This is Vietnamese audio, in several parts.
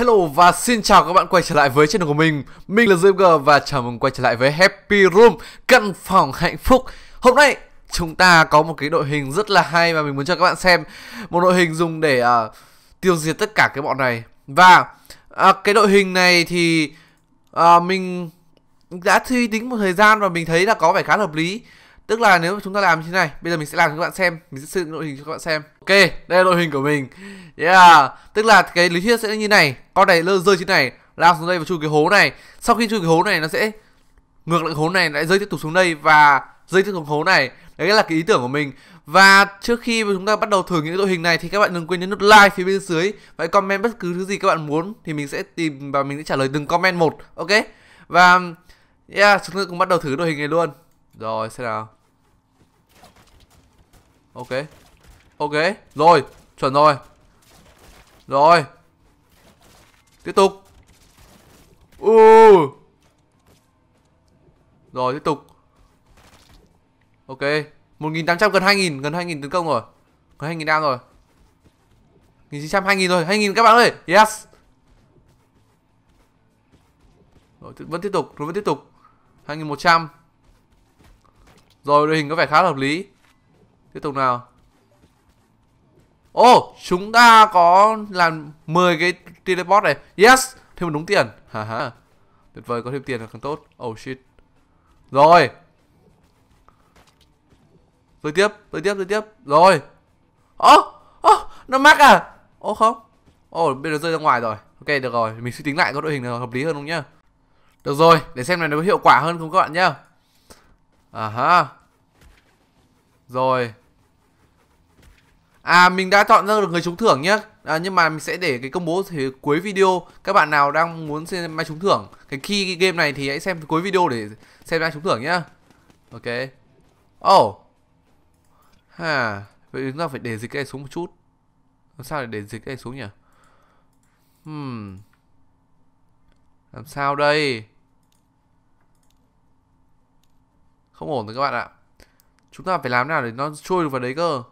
Hello và xin chào các bạn quay trở lại với channel của mình Mình là ZMG và chào mừng quay trở lại với Happy Room Căn phòng hạnh phúc Hôm nay chúng ta có một cái đội hình rất là hay mà mình muốn cho các bạn xem Một đội hình dùng để uh, tiêu diệt tất cả cái bọn này Và uh, cái đội hình này thì uh, mình đã suy tính một thời gian và mình thấy là có vẻ khá hợp lý Tức là nếu chúng ta làm như thế này Bây giờ mình sẽ làm cho các bạn xem Mình sẽ xây dựng đội hình cho các bạn xem Ok, đây là đội hình của mình Yeah Tức là cái lý thuyết sẽ như này Con này lơ rơi trên này Lao xuống đây và chui cái hố này Sau khi chui cái hố này nó sẽ Ngược lại hố này lại rơi tiếp tục xuống đây Và rơi tiếp tục hố này Đấy là cái ý tưởng của mình Và trước khi chúng ta bắt đầu thử những đội hình này Thì các bạn đừng quên nhấn nút like phía bên dưới Và comment bất cứ thứ gì các bạn muốn Thì mình sẽ tìm và mình sẽ trả lời từng comment một Ok Và Yeah, chúng ta cùng bắt đầu thử đội hình này luôn Rồi, xem nào ok ok rồi chuẩn rồi rồi tiếp tục u rồi tiếp tục ok một nghìn tám trăm gần hai nghìn gần hai nghìn tấn công rồi gần hai nghìn đam rồi nghìn chín trăm hai nghìn rồi hai nghìn các bạn ơi yes rồi, vẫn tiếp tục, rồi vẫn tiếp tục 2100 Rồi đội hình có vẻ khá hợp lý Tiếp tục nào Ồ oh, chúng ta có làm 10 cái teleport này Yes Thêm một đúng tiền ha ha Tuyệt vời có thêm tiền là càng tốt Oh shit Rồi Rồi tiếp Rồi tiếp Rồi tiếp Rồi Ơ oh, oh, Nó mắc à Ồ oh, không Ồ oh, bây giờ rơi ra ngoài rồi Ok được rồi Mình suy tính lại có đội hình nào hợp lý hơn không nhá Được rồi Để xem này nó có hiệu quả hơn không các bạn nhá À ha rồi À mình đã chọn ra được người trúng thưởng nhé à, Nhưng mà mình sẽ để cái công bố thì cuối video Các bạn nào đang muốn xem ai trúng thưởng Cái khi cái game này thì hãy xem cuối video để xem ai trúng thưởng nhá Ok Oh Ha Vậy chúng ta phải để dịch cái này xuống một chút Làm sao để để dịch cái này xuống nhỉ Hmm Làm sao đây Không ổn rồi các bạn ạ Chúng ta phải làm nào để nó trôi được vào đấy cơ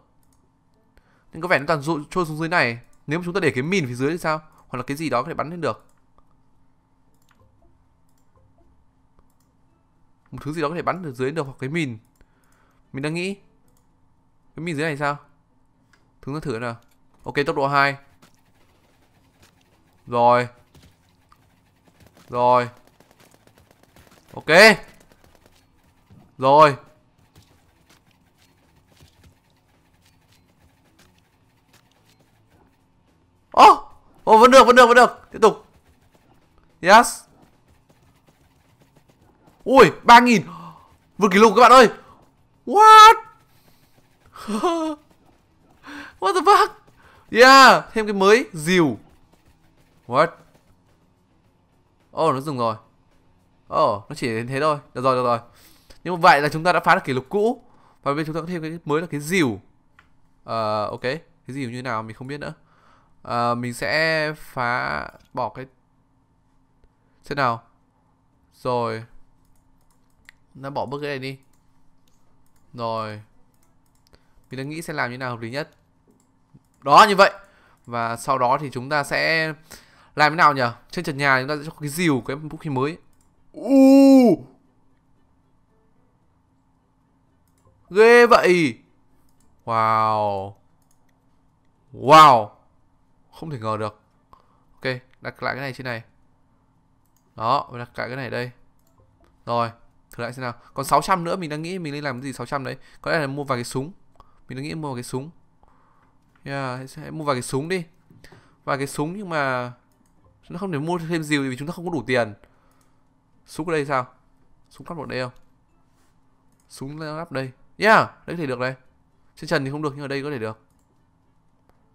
Nhưng có vẻ nó toàn trôi, trôi xuống dưới này Nếu mà chúng ta để cái mìn phía dưới thì sao Hoặc là cái gì đó có thể bắn lên được Một thứ gì đó có thể bắn được dưới được hoặc cái mìn Mình đang nghĩ Cái mìn dưới này sao Chúng ta thử nào Ok tốc độ 2 Rồi Rồi Ok Rồi Ô oh, oh, vẫn được vẫn được vẫn được Tiếp tục Yes Ui 3.000 Vượt kỷ lục các bạn ơi What What the fuck Yeah Thêm cái mới Dìu What Oh nó dừng rồi Oh nó chỉ đến thế thôi Được rồi được rồi Nhưng mà vậy là chúng ta đã phá được kỷ lục cũ Và bây giờ chúng ta có thêm cái mới là cái dìu uh, Ok Cái dìu như nào mình không biết nữa à, mình sẽ phá bỏ cái thế nào rồi nó bỏ bước cái này đi rồi mình đang nghĩ sẽ làm như nào hợp lý nhất đó như vậy và sau đó thì chúng ta sẽ làm thế nào nhỉ trên trần nhà chúng ta sẽ cho cái dìu cái vũ khí mới u ghê vậy wow wow không thể ngờ được. Ok, đặt lại cái này trên này. Đó, đặt lại cái này đây. Rồi, thử lại xem nào. Còn 600 nữa mình đang nghĩ mình nên làm cái gì 600 đấy. Có lẽ là mua vài cái súng. Mình đang nghĩ mua cái súng. Yeah, sẽ mua vài cái súng đi. Vài cái súng nhưng mà nó không thể mua thêm gì vì chúng ta không có đủ tiền. Súng ở đây sao? Súng cắt một đây không? Súng lắp đây. Yeah, đấy có thể được đây. Trên trần thì không được nhưng ở đây có thể được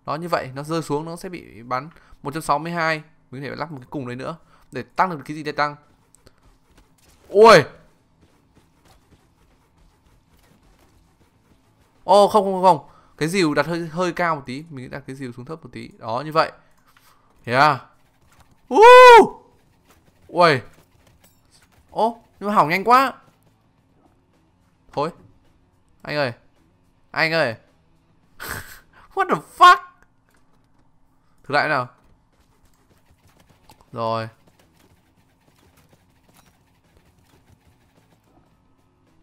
nó như vậy nó rơi xuống nó sẽ bị bắn 162 mình có thể lắp một cái cùng đấy nữa để tăng được cái gì để tăng ui ô oh, không không không cái dìu đặt hơi hơi cao một tí mình đặt cái dìu xuống thấp một tí đó như vậy yeah uh! ui ô oh, nhưng mà hỏng nhanh quá thôi anh ơi anh ơi what the fuck Thử lại nào. Rồi.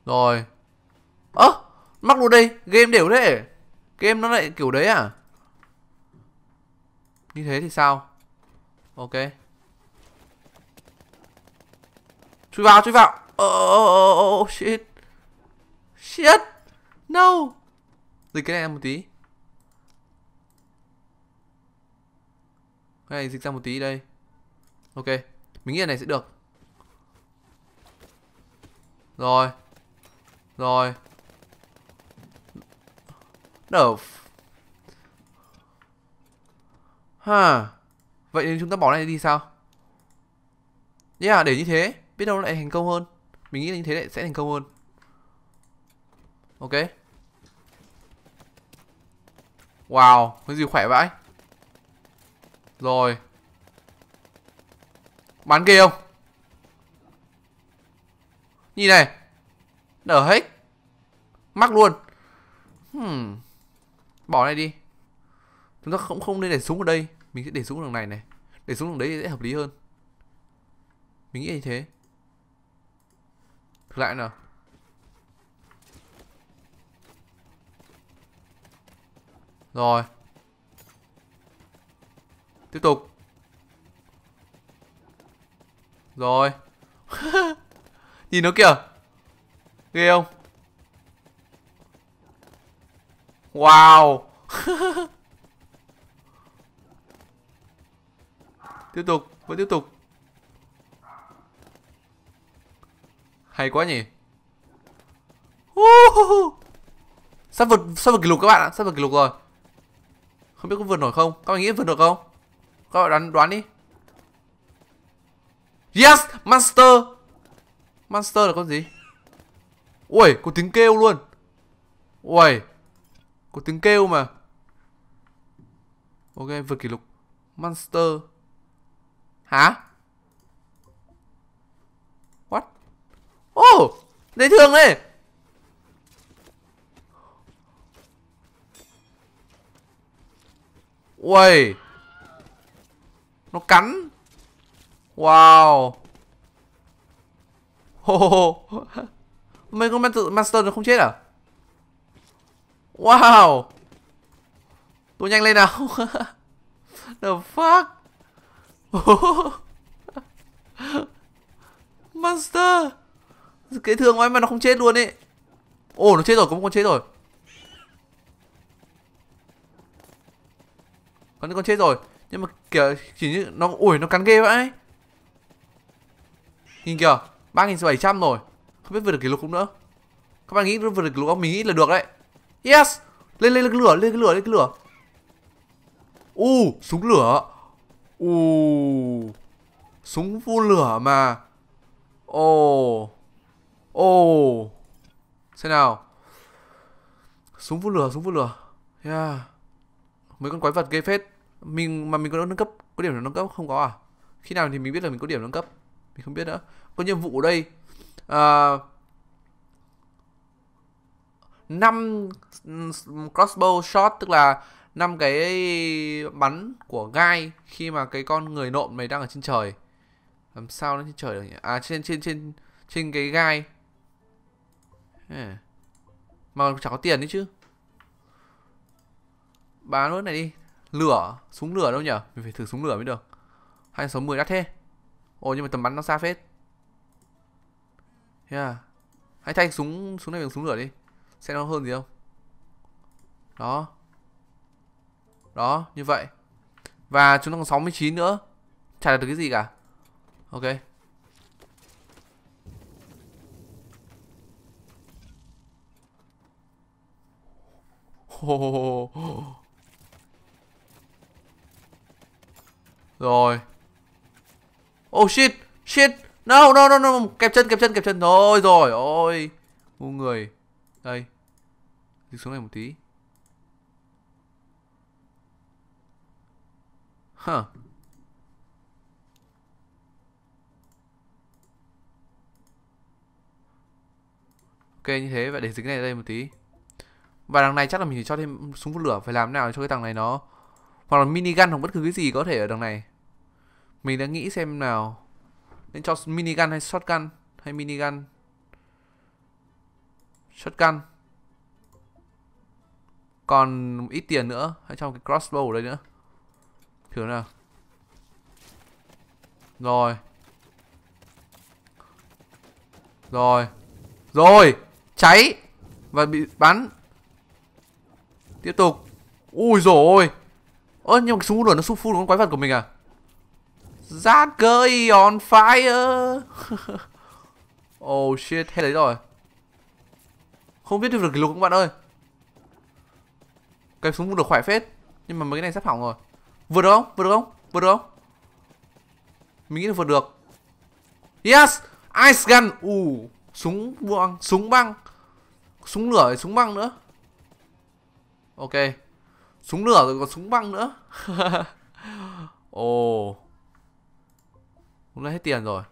Rồi. Ơ, à, mắc luôn đây, game đều thế. Game nó lại kiểu đấy à? Như thế thì sao? Ok. Chui vào, chui vào. Oh, oh, oh, oh shit. Shit. No. Dịch cái này một tí. Cái này dịch ra một tí đây Ok Mình nghĩ là này sẽ được Rồi Rồi Nerf Ha Vậy nên chúng ta bỏ này đi sao Yeah để như thế Biết đâu lại thành công hơn Mình nghĩ là như thế lại sẽ thành công hơn Ok Wow Cái gì khỏe vậy? Rồi Bắn kia không Nhìn này Nở hết Mắc luôn hmm. Bỏ này đi Chúng ta cũng không nên để súng ở đây Mình sẽ để súng đằng này này Để súng đằng đấy sẽ hợp lý hơn Mình nghĩ như thế Thực lại nào Rồi tiếp tục rồi nhìn nó kìa ghê không wow tiếp tục vẫn tiếp tục hay quá nhỉ uh, sắp vượt sắp vượt kỷ lục các bạn ạ sắp vượt kỷ lục rồi không biết có vượt nổi không các bạn nghĩ vượt được không các bạn đoán, đoán đi Yes Monster Monster là con gì Ui có tiếng kêu luôn Ui Có tiếng kêu mà Ok vượt kỷ lục Monster Hả What Oh Dễ thương đấy ui nó cắn Wow Hồ oh. Mấy con Master nó không chết à Wow Tôi nhanh lên nào The fuck master Monster Cái thương của mà nó không chết luôn ấy Ồ oh, nó chết rồi, có một con chết rồi Có những con chết rồi nhưng mà kiểu chỉ như nó ủi nó cắn ghê vậy nhìn kìa ba nghìn bảy trăm rồi không biết vượt được kỷ lục không nữa các bạn nghĩ vượt được kỷ lục không mình nghĩ là được đấy yes lên lên cái lửa lên cái lửa lên cái lửa u uh, súng lửa u uh, súng vu lửa mà ồ oh. ồ oh. xem nào súng vu lửa súng vu lửa yeah mấy con quái vật ghê phết mình mà mình có nâng cấp có điểm nâng cấp không có à khi nào thì mình biết là mình có điểm nâng cấp mình không biết nữa có nhiệm vụ ở đây à, 5 crossbow shot tức là năm cái bắn của gai khi mà cái con người nộm này đang ở trên trời làm sao nó trên trời được nhỉ à trên trên trên trên cái gai à? mà chẳng có tiền đấy chứ bán luôn này đi lửa súng lửa đâu nhỉ mình phải thử súng lửa mới được hai số 10 đắt thế ồ nhưng mà tầm bắn nó xa phết yeah à? hãy thay súng súng này bằng súng lửa đi xem nó hơn gì không đó đó như vậy và chúng ta còn 69 nữa chả được cái gì cả ok Oh, oh. Rồi Oh shit Shit No no no no Kẹp chân kẹp chân kẹp chân Thôi rồi Ôi Ngu người Đây Dịch xuống này một tí Huh Ok như thế Vậy để dính này đây một tí Và đằng này chắc là mình phải cho thêm súng phút lửa Phải làm nào cho cái thằng này nó Hoặc là mini minigun hoặc bất cứ cái gì có thể ở đằng này mình đã nghĩ xem nào Nên cho minigun hay shotgun Hay minigun Shotgun Còn ít tiền nữa Hay trong cái crossbow ở đây nữa Thử nào Rồi Rồi Rồi Cháy Và bị bắn Tiếp tục Ui rồi ôi Ơ nhưng mà súng lửa nó súng full con quái vật của mình à Giá cơi on fire Oh shit, hết đấy rồi Không biết được kỷ lục các bạn ơi Cái súng được khỏe phết Nhưng mà mấy cái này sắp hỏng rồi Vượt được không? Vượt được không? Vượt được không? Mình nghĩ là vượt được Yes! Ice gun! Uh, súng buông, súng băng Súng lửa, súng băng nữa Ok Súng lửa rồi còn súng băng nữa Ồ oh. Hôm nay hết tiền rồi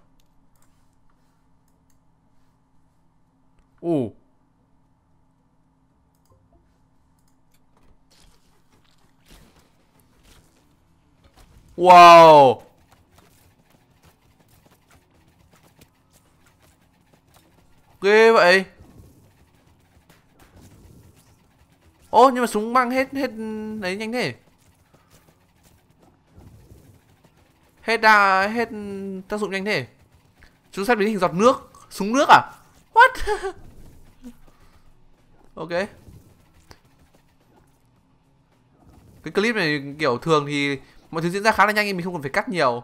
Ồ Wow Ghê vậy Ô nhưng mà súng mang hết hết đấy nhanh thế Hết đa, à, hết tác dụng nhanh thế chúng sắp biến hình giọt nước Súng nước à What Ok Cái clip này kiểu thường thì Mọi thứ diễn ra khá là nhanh nên mình không cần phải cắt nhiều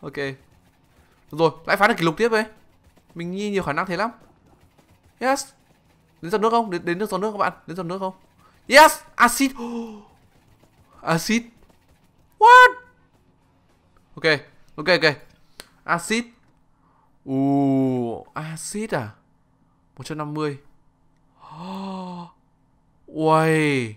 Ok Rồi lại phá được kỷ lục tiếp ấy Mình nghi nhiều khả năng thế lắm Yes Đến giọt nước không? Đến, đến được giọt nước các bạn Đến giọt nước không? Yes Acid Acid What Ok, ok, ok. Acid. Ù, uh, acid à? 150. Uầy.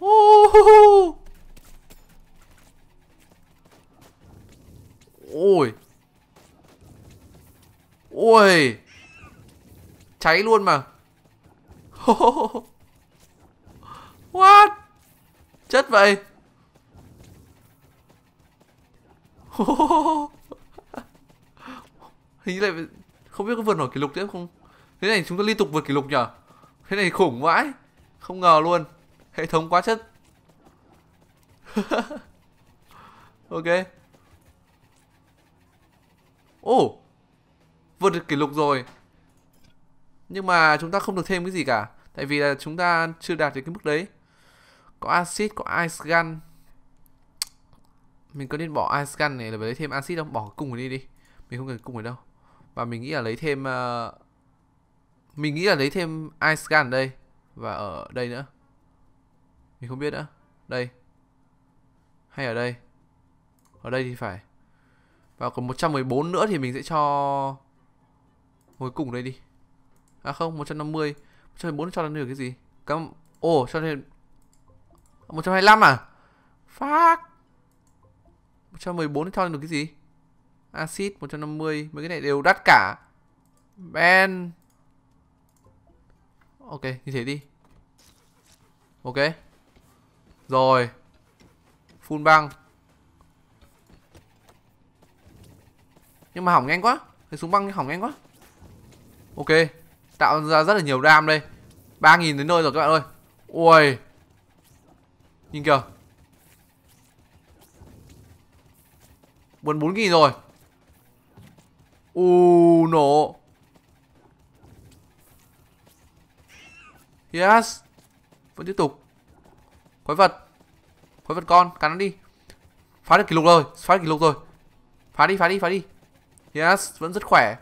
Oh, Ôi. Ôi. Ôi. Cháy luôn mà. What? Chết vậy. Hình như lại không biết có vượt nổi kỷ lục tiếp không? Thế này chúng ta liên tục vượt kỷ lục nhở? Thế này khủng vãi. Không ngờ luôn. Hệ thống quá chất. ok. Ồ. Oh, vượt được kỷ lục rồi. Nhưng mà chúng ta không được thêm cái gì cả. Tại vì là chúng ta chưa đạt đến cái mức đấy có axit có ice gun mình có nên bỏ ice gun này là lấy thêm axit không bỏ cùng đi đi mình không cần cùng ở đâu và mình nghĩ là lấy thêm uh, mình nghĩ là lấy thêm ice gun ở đây và ở đây nữa mình không biết nữa đây hay ở đây ở đây thì phải và còn 114 nữa thì mình sẽ cho cuối cùng đây đi à không 150 bốn cho nó được cái gì cắm ồ cho thêm 125 à? Phát. 114 cho được cái gì? Acid 150, mấy cái này đều đắt cả. Ben. Ok, như thế đi. Ok. Rồi. Full băng. Nhưng mà hỏng nhanh quá. Cái súng băng hỏng nhanh quá. Ok. Tạo ra rất là nhiều ram đây. 3000 đến nơi rồi các bạn ơi. Ui. Nhìn kìa 44 nghìn rồi U nổ Yes Vẫn tiếp tục Quái vật Quái vật con Cắn nó đi Phá được kỷ lục rồi Phá được kỷ lục rồi Phá đi phá đi phá đi Yes Vẫn rất khỏe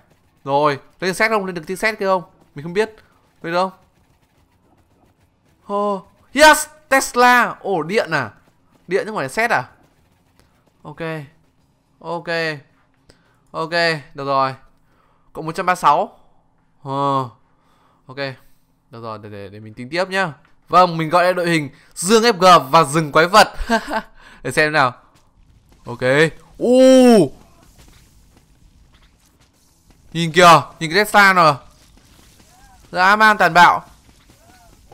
Rồi Lên được xét không Lên được tiếng xét kia không Mình không biết Lên được không oh. Yes Tesla Ồ điện à Điện chứ không phải xét à Ok Ok Ok Được rồi Cộng 136 Ờ uh. Ok Được rồi để, để, để mình tính tiếp nhá Vâng mình gọi lại đội hình Dương FG và rừng quái vật Để xem nào Ok U Nhìn kìa Nhìn cái Tesla rồi Dã man tàn bạo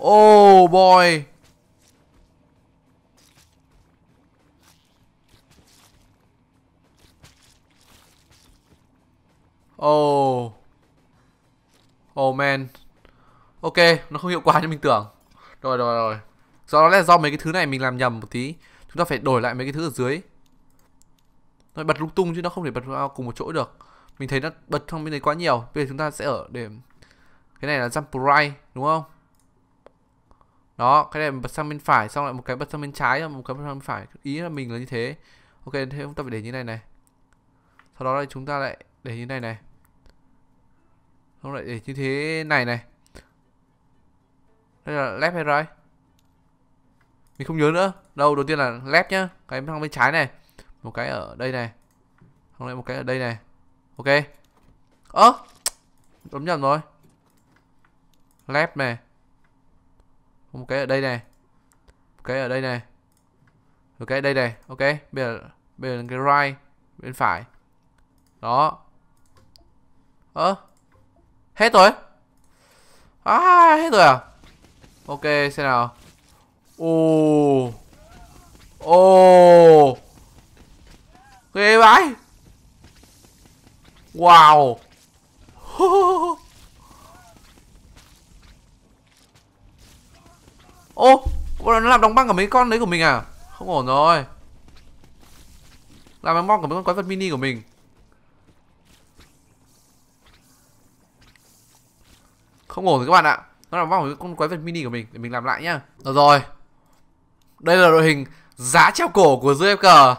Oh boy Oh Oh man Ok nó không hiệu quả như mình tưởng Rồi rồi rồi Do đó là do mấy cái thứ này mình làm nhầm một tí Chúng ta phải đổi lại mấy cái thứ ở dưới Nó bật lung tung chứ nó không thể bật cùng một chỗ được Mình thấy nó bật trong bên đấy quá nhiều Bây giờ chúng ta sẽ ở để Cái này là jump right đúng không Đó cái này bật sang bên phải Xong lại một cái bật sang bên trái Một cái bật sang bên phải Ý là mình là như thế Ok thế chúng ta phải để như này này Sau đó là chúng ta lại để như này này không lại như thế này này đây là left hay right mình không nhớ nữa đâu đầu tiên là left nhá cái thằng bên trái này một cái ở đây này không lại một cái ở đây này ok ơ à, bấm nhầm rồi left này một cái ở đây này một cái ở đây này một cái ở đây này ok bây giờ bây giờ cái right bên phải đó ơ Hết rồi À hết rồi à Ok xem nào Ồ Ồ Ghê vãi Wow Ô Nó làm đóng băng cả mấy con đấy của mình à Không ổn rồi Làm đóng băng cả mấy con quái vật mini của mình không ổn rồi các bạn ạ nó là vòng con quái vật mini của mình để mình làm lại nhá được rồi đây là đội hình giá treo cổ của ZFK,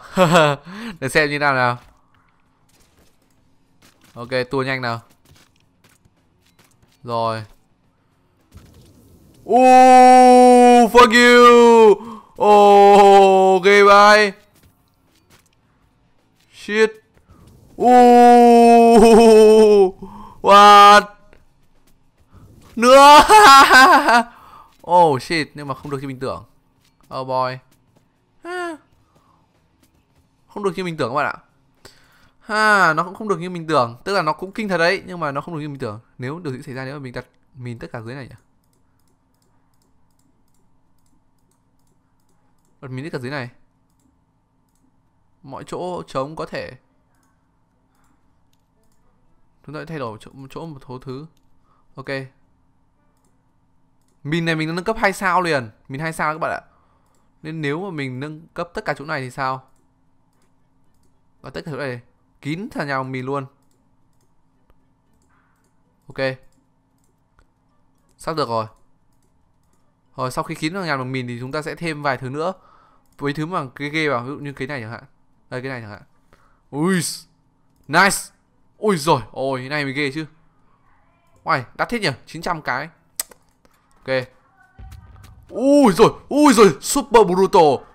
để xem như nào nào ok tua nhanh nào rồi oh fuck you oh okay bye shit oh what nữa oh shit nhưng mà không được như mình tưởng oh boy không được như mình tưởng các bạn ạ ha nó cũng không được như mình tưởng tức là nó cũng kinh thật đấy nhưng mà nó không được như mình tưởng nếu điều gì xảy ra nếu mà mình đặt mình tất cả dưới này nhỉ đặt mìn tất cả dưới này mọi chỗ trống có thể chúng ta sẽ thay đổi chỗ, chỗ một số thứ ok mình này mình nâng cấp 2 sao liền Mình 2 sao các bạn ạ Nên nếu mà mình nâng cấp tất cả chỗ này thì sao Ở tất cả chỗ này Kín thằng nhà mình luôn Ok Sắp được rồi Rồi sau khi kín thằng nhà mình thì chúng ta sẽ thêm vài thứ nữa Với thứ mà cái ghê vào Ví dụ như cái này chẳng hạn Đây cái này chẳng hạn Ui Nice Ôi rồi, ôi cái này mình ghê chứ Uầy, đắt thế nhỉ, 900 cái Ok Ui rồi, ui rồi, Super Brutal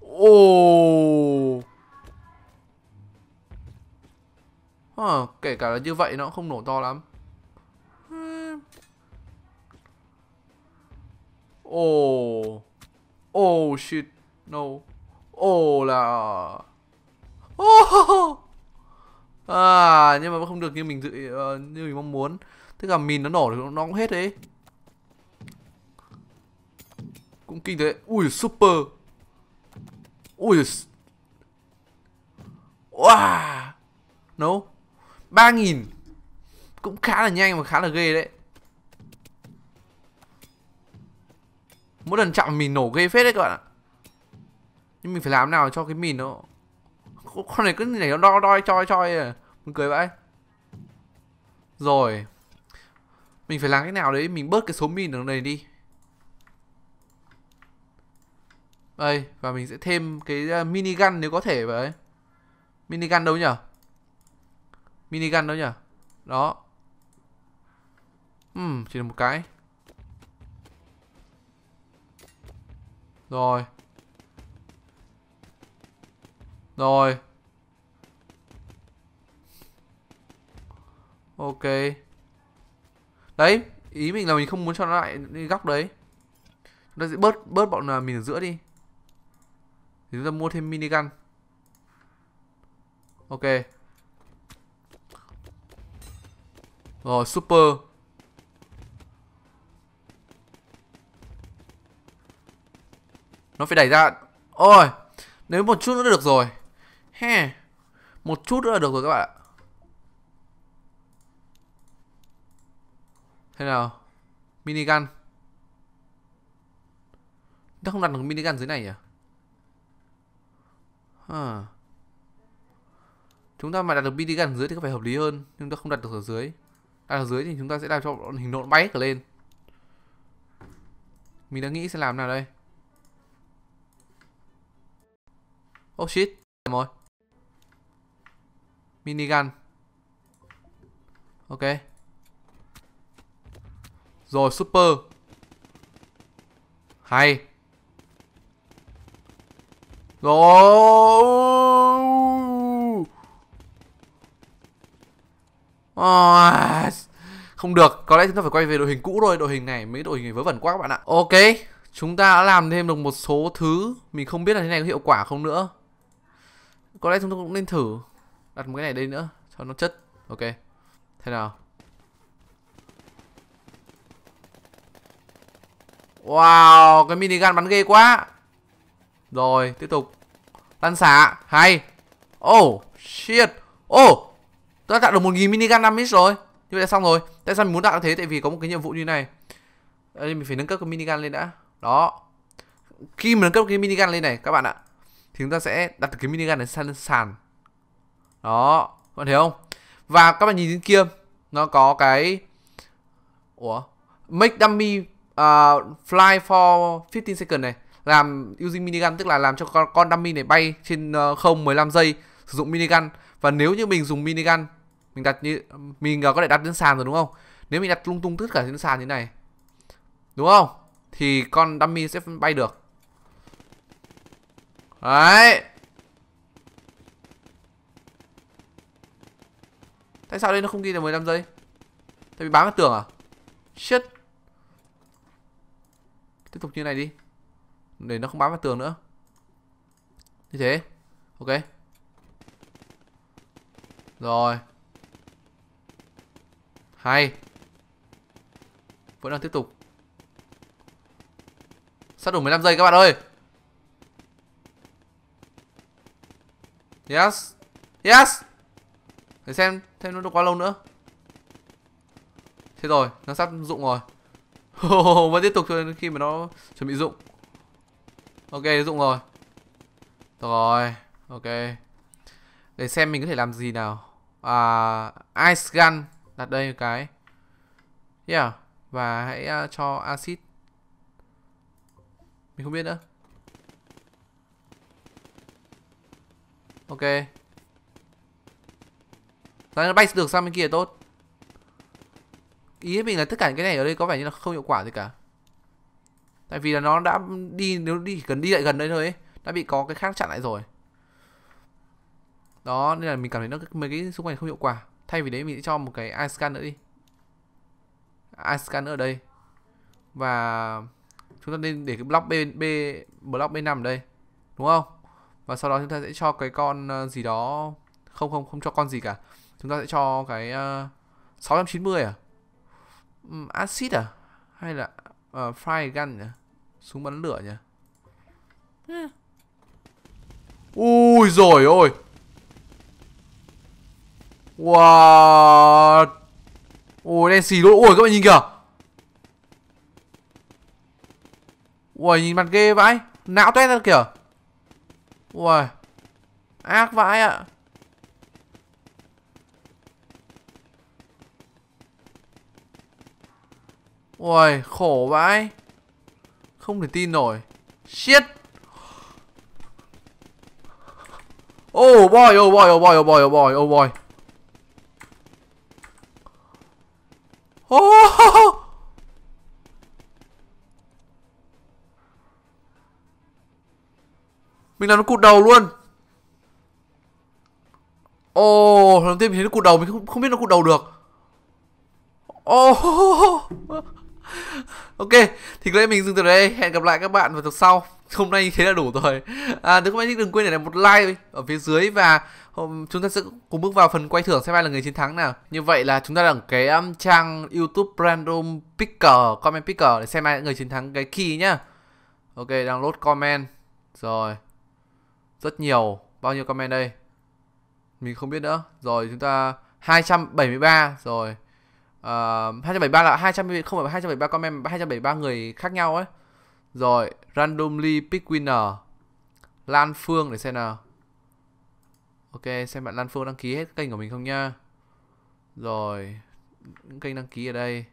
Ồ oh. À, Kể cả là như vậy nó cũng không nổ to lắm Ồ oh. Oh shit No Ồ oh, là oh. À nhưng mà không được như mình dự, ờ, như mình mong muốn Thế cả mìn nó nổ thì nó cũng hết đấy cũng kinh thế ui super ui wow no ba nghìn cũng khá là nhanh và khá là ghê đấy mỗi lần chạm mình nổ ghê phết đấy các bạn ạ nhưng mình phải làm nào cho cái mìn nó con này cứ nhảy nó đo đoi choi choi à mình cười vậy, rồi mình phải làm cái nào đấy mình bớt cái số mìn ở này đi Đây, và mình sẽ thêm cái ờ, minigun nếu có thể vậy đấy. Minigun đâu nhỉ? Minigun đâu nhỉ? Đó. Ừm, chỉ là một cái. Rồi. Rồi. Ok. Đấy, ý mình là mình không muốn cho nó lại góc đấy. Chúng ta sẽ bớt bớt bọn ờ, mình ở giữa đi. Thì chúng ta mua thêm minigun Ok Rồi super Nó phải đẩy ra Ôi Nếu một chút nữa được rồi He Một chút nữa là được rồi các bạn ạ Thế nào Minigun Ta không đặt được minigun dưới này nhỉ Huh. Chúng ta mà đặt được Bidigan ở dưới thì có vẻ hợp lý hơn Nhưng ta không đặt được ở dưới Đặt ở dưới thì chúng ta sẽ làm cho hình nộn bay cả lên Mình đang nghĩ sẽ làm nào đây Oh shit rồi Minigun Ok Rồi super Hay No. Oh, không được, có lẽ chúng ta phải quay về đội hình cũ rồi, đội hình này mấy đội hình vớ vẩn quá các bạn ạ. Ok, chúng ta đã làm thêm được một số thứ mình không biết là thế này có hiệu quả không nữa. Có lẽ chúng ta cũng nên thử đặt một cái này đây nữa cho nó chất. Ok. Thế nào? Wow, cái minigun bắn ghê quá. Rồi, tiếp tục ăn xả, hay Oh, shit Oh, tôi đã tạo được 1.000 minigun năm mít rồi Như vậy là xong rồi Tại sao mình muốn tạo thế? Tại vì có một cái nhiệm vụ như này Đây, mình phải nâng cấp cái minigun lên đã Đó Khi mình nâng cấp cái minigun lên này các bạn ạ Thì chúng ta sẽ đặt cái minigun này sang lên sàn Đó, các bạn thấy không? Và các bạn nhìn trên kia Nó có cái Ủa Make dummy uh, fly for 15 second này làm using minigun tức là làm cho con, con dummy này bay trên ờ, không 15 giây sử dụng minigun và nếu như mình dùng minigun mình đặt như mình ờ, có thể đặt trên sàn rồi đúng không nếu mình đặt lung tung tất cả trên sàn như này đúng không thì con dummy sẽ bay được đấy tại sao đây nó không ghi là 15 giây tại vì bám vào tường à shit tiếp tục như này đi để nó không bám vào tường nữa như thế ok rồi hay vẫn đang tiếp tục sắp đủ 15 giây các bạn ơi yes yes để xem thêm nó được quá lâu nữa thế rồi nó sắp dụng rồi vẫn tiếp tục cho khi mà nó chuẩn bị dụng ok dụng rồi được rồi ok để xem mình có thể làm gì nào à, ice gun đặt đây một cái yeah và hãy uh, cho acid mình không biết nữa ok Đấy, nó bay được sang bên kia tốt ý mình là tất cả những cái này ở đây có vẻ như là không hiệu quả gì cả tại vì là nó đã đi nếu đi gần đi lại gần đây thôi ấy, đã bị có cái khác chặn lại rồi đó nên là mình cảm thấy nó mấy cái xung quanh không hiệu quả thay vì đấy mình sẽ cho một cái eye scan nữa đi eye scan ở đây và chúng ta nên để cái block b b block b nằm ở đây đúng không và sau đó chúng ta sẽ cho cái con ờ, gì đó không không không cho con gì cả chúng ta sẽ cho cái ờ, uh, 690 à um, acid à hay là à, ờ, fire gun nhỉ súng bắn lửa nhỉ yeah. À? ui rồi ôi wow ui đen xì luôn ui các bạn nhìn kìa ui nhìn mặt ghê vãi não toét ra kìa ui ác vãi ạ à. Uầy, khổ vãi Không thể tin nổi Shit Oh boy, oh boy, oh boy, oh boy, oh boy, oh boy oh, oh, oh, oh Mình làm nó cụt đầu luôn oh, lần đầu tiên mình thấy nó cụt đầu, mình không, không biết nó cụt đầu được oh. ok thì có lẽ mình dừng từ đây hẹn gặp lại các bạn vào tập sau hôm nay thế là đủ rồi à, nếu các bạn thích đừng quên để lại một like ở phía dưới và hôm chúng ta sẽ cùng bước vào phần quay thưởng xem ai là người chiến thắng nào như vậy là chúng ta đang cái um, trang youtube random picker comment picker để xem ai là người chiến thắng cái key nhá ok đang load comment rồi rất nhiều bao nhiêu comment đây mình không biết nữa rồi chúng ta 273 rồi uh, ờ, 273 là 200 không phải 273 comment 273 người khác nhau ấy. Rồi, randomly pick winner. Lan Phương để xem nào. Ok, xem bạn Lan Phương đăng ký hết kênh của mình không nhá. Rồi, những kênh đăng ký ở đây.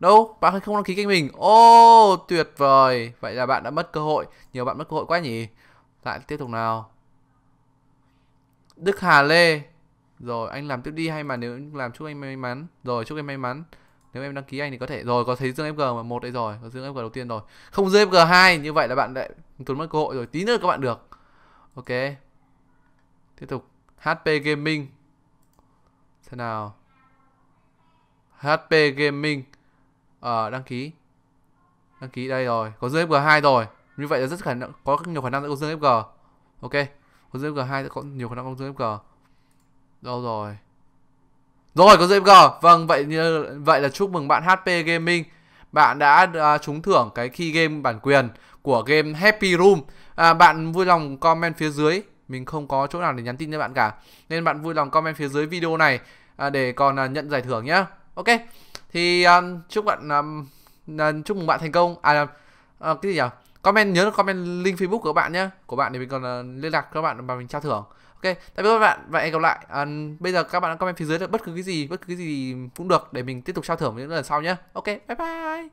Đâu, bạn không đăng ký kênh mình. Ô, oh, tuyệt vời. Vậy là bạn đã mất cơ hội. Nhiều bạn mất cơ hội quá nhỉ. Lại tiếp tục nào. Đức Hà Lê rồi anh làm tiếp đi hay mà nếu làm chúc anh may mắn Rồi chúc em may mắn Nếu em đăng ký anh thì có thể Rồi có thấy dương FG mà một đấy rồi Có dương FG đầu tiên rồi Không dương FG 2 Như vậy là bạn lại tuấn mất cơ hội rồi Tí nữa các bạn được Ok Tiếp tục HP Gaming Thế nào HP Gaming Ờ à, đăng ký Đăng ký đây rồi Có dương FG 2 rồi Như vậy là rất khả năng Có nhiều khả năng sẽ có dương FG Ok Có dương FG 2 sẽ có nhiều khả năng có dương FG Đâu rồi? Rồi có dễ GMG. Vâng, vậy như vậy là chúc mừng bạn HP Gaming. Bạn đã uh, trúng thưởng cái key game bản quyền của game Happy Room. À, bạn vui lòng comment phía dưới. Mình không có chỗ nào để nhắn tin cho bạn cả. Nên bạn vui lòng comment phía dưới video này à, để còn à, nhận giải thưởng nhá. Ok. Thì à, chúc bạn à, à chúc mừng bạn thành công. À, à cái gì nhỉ? Comment nhớ comment link Facebook của bạn nhé. Của bạn để mình còn à, liên lạc các bạn và mình trao thưởng tạm biệt các bạn và hẹn gặp lại. À, bây giờ các bạn comment phía dưới bất cứ cái gì, bất cứ cái gì cũng được để mình tiếp tục trao thưởng những lần sau nhé. Ok, bye bye.